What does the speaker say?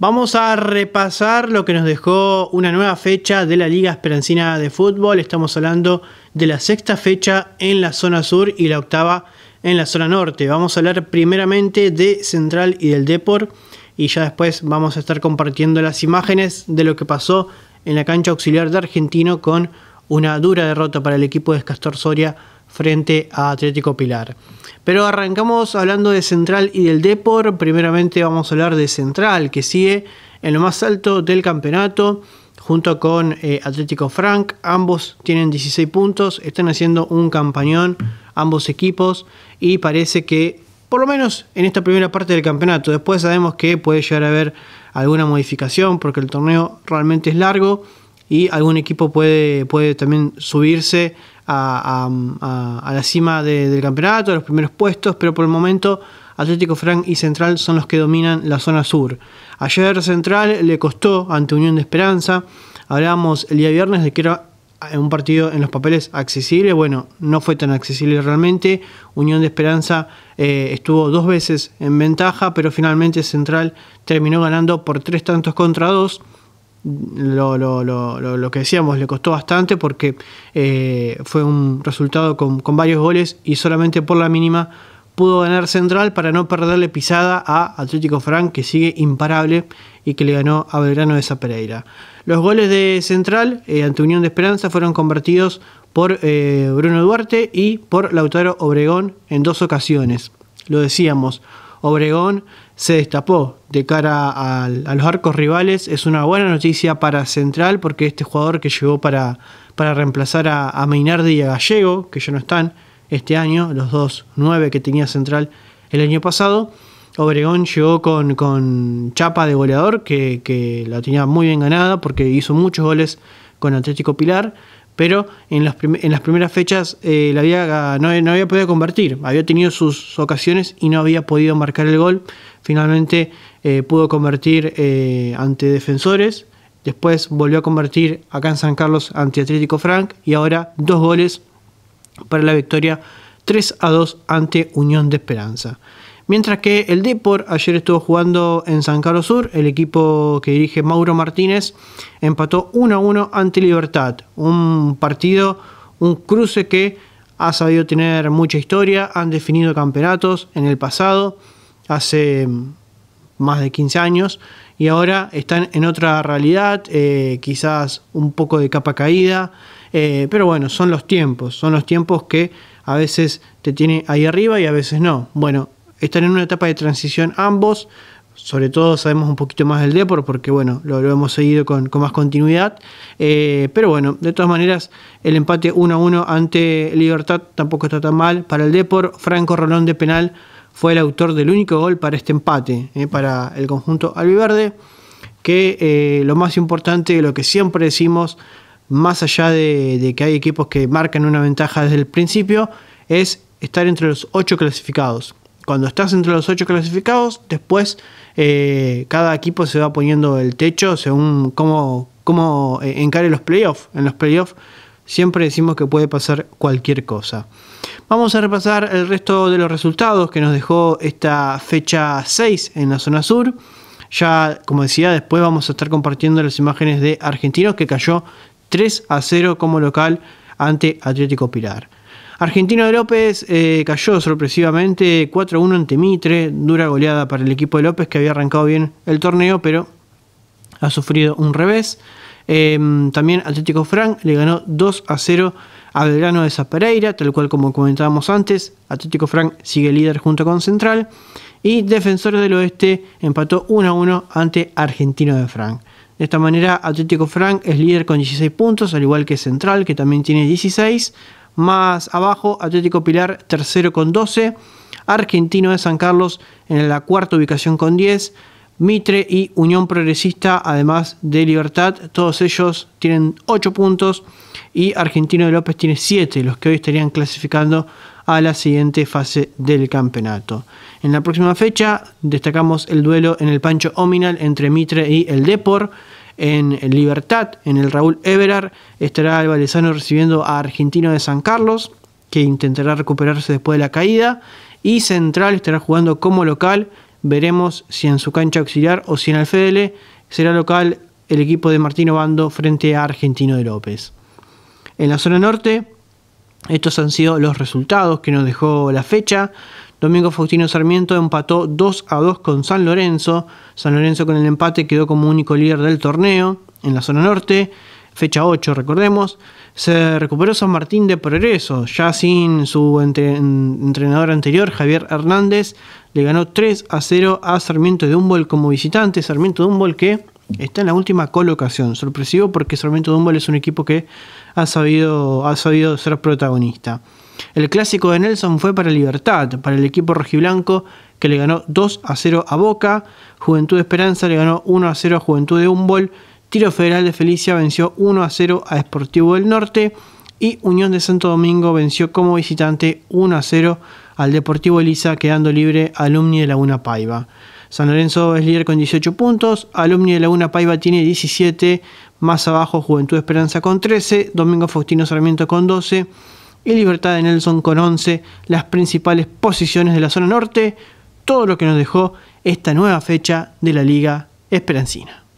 Vamos a repasar lo que nos dejó una nueva fecha de la Liga Esperancina de Fútbol. Estamos hablando de la sexta fecha en la zona sur y la octava en la zona norte. Vamos a hablar primeramente de Central y del Deport y ya después vamos a estar compartiendo las imágenes de lo que pasó en la cancha auxiliar de Argentino con una dura derrota para el equipo de Castor Soria frente a Atlético Pilar. Pero arrancamos hablando de Central y del Depor. Primeramente vamos a hablar de Central, que sigue en lo más alto del campeonato, junto con eh, Atlético Frank. Ambos tienen 16 puntos, están haciendo un campañón ambos equipos y parece que, por lo menos en esta primera parte del campeonato, después sabemos que puede llegar a haber alguna modificación porque el torneo realmente es largo y algún equipo puede, puede también subirse a, la cima del campeonato, a los primeros puestos, pero por el momento Atlético Frank y Central son los que dominan la zona sur. Ayer Central le costó ante Unión de Esperanza. Hablábamos el día viernes de que era un partido en los papeles accesible. Bueno, no fue tan accesible realmente. Unión de Esperanza eh, estuvo dos veces en ventaja, pero finalmente Central terminó ganando por tres tantos contra dos lo, lo, lo, lo, que decíamos, le costó bastante porque eh, fue un resultado con, varios goles y solamente por la mínima pudo ganar Central para no perderle pisada a Atlético Frank que sigue imparable y que le ganó a Belgrano de Pereira. Los goles de Central eh, ante Unión de Esperanza fueron convertidos por eh, Bruno Duarte y por Lautaro Obregón en dos ocasiones. Lo decíamos, Obregón se destapó de cara a, los arcos rivales. Es una buena noticia para Central porque este jugador que llegó para, para reemplazar a, a y a Gallego, que ya no están este año, los dos nueve que tenía Central el año pasado. Obregón llegó con, chapa de goleador, que, que la tenía muy bien ganada porque hizo muchos goles con Atlético Pilar pero en, las primeras fechas eh, no, había podido convertir, había tenido sus ocasiones y no había podido marcar el gol. Finalmente eh, pudo convertir eh, ante defensores, después volvió a convertir acá en San Carlos ante Atlético Frank y ahora dos goles para la victoria 3 a 2 ante Unión de Esperanza. Mientras que el Depor ayer estuvo jugando en San Carlos Sur, el equipo que dirige Mauro Martínez empató 1 a 1 ante Libertad. Un partido, un cruce que ha sabido tener mucha historia, han definido campeonatos en el pasado, hace más de 15 años, y ahora están en otra realidad, eh, quizás un poco de capa caída, eh, pero bueno, son los tiempos, son los tiempos que a veces te tiene ahí arriba y a veces no. Bueno, están en una etapa de transición ambos. Sobre todo sabemos un poquito más del Depor porque bueno, lo, hemos seguido con, más continuidad. Eh, pero bueno, de todas maneras, el empate 1 a 1 ante Libertad tampoco está tan mal. Para el Depor, Franco Rolón de penal fue el autor del único gol para este empate, eh, para el conjunto albiverde. Que eh, lo más importante, lo que siempre decimos, más allá de, de, que hay equipos que marcan una ventaja desde el principio, es estar entre los ocho clasificados. Cuando estás entre los ocho clasificados, después eh, cada equipo se va poniendo el techo según cómo, cómo eh, encare los playoffs. En los playoffs siempre decimos que puede pasar cualquier cosa. Vamos a repasar el resto de los resultados que nos dejó esta fecha 6 en la zona sur. Ya, como decía, después vamos a estar compartiendo las imágenes de Argentinos que cayó 3 a 0 como local ante Atlético Pilar. Argentino de López eh, cayó sorpresivamente 4-1 ante Mitre, dura goleada para el equipo de López que había arrancado bien el torneo, pero ha sufrido un revés. Em, también Atlético Frank le ganó 2 a 0 a Belgrano de Zapereira, tal cual como comentábamos antes. Atlético Frank sigue líder junto con Central. Y Defensor del Oeste empató 1 a 1 ante Argentino de Frank. De esta manera, Atlético Frank es líder con 16 puntos, al igual que Central, que también tiene 16. Más abajo, Atlético Pilar tercero con 12. Argentino de San Carlos en la cuarta ubicación con 10. Mitre y Unión Progresista, además de Libertad, todos ellos tienen 8 puntos y Argentino de López tiene 7, los que hoy estarían clasificando a la siguiente fase del campeonato. En la próxima fecha destacamos el duelo en el Pancho Ominal entre Mitre y el Depor en Libertad, en el Raúl Everard, estará el Valesano recibiendo a Argentino de San Carlos, que intentará recuperarse después de la caída, y Central estará jugando como local, veremos si en su cancha auxiliar o si en el Fedele, será local el equipo de Martino Bando frente a Argentino de López. En la zona norte, estos han sido los resultados que nos dejó la fecha. Domingo Faustino Sarmiento empató 2 a 2 con San Lorenzo. San Lorenzo con el empate quedó como único líder del torneo en la zona norte, fecha 8 recordemos. Se recuperó San Martín de Progreso, ya sin su entrenador anterior, Javier Hernández, le ganó 3 a 0 a Sarmiento de Humboldt como visitante. Sarmiento de Humboldt que está en la última colocación, sorpresivo porque Sarmiento de Humboldt es un equipo que ha sabido, ha sabido ser protagonista. El clásico de Nelson fue para Libertad, para el equipo rojiblanco que le ganó 2 a 0 a Boca, Juventud Esperanza le ganó 1 a 0 a Juventud de Humboldt, Tiro Federal de Felicia venció 1 a 0 a Esportivo del Norte y Unión de Santo Domingo venció como visitante 1 a 0 al Deportivo Elisa, quedando libre alumni de Laguna Paiva. San Lorenzo es líder con 18 puntos, Alumni de Laguna Paiva tiene 17, más abajo Juventud Esperanza con 13, Domingo Faustino Sarmiento con 12, y Libertad de Nelson con 11 las principales posiciones de la zona norte, todo lo que nos dejó esta nueva fecha de la Liga Esperancina.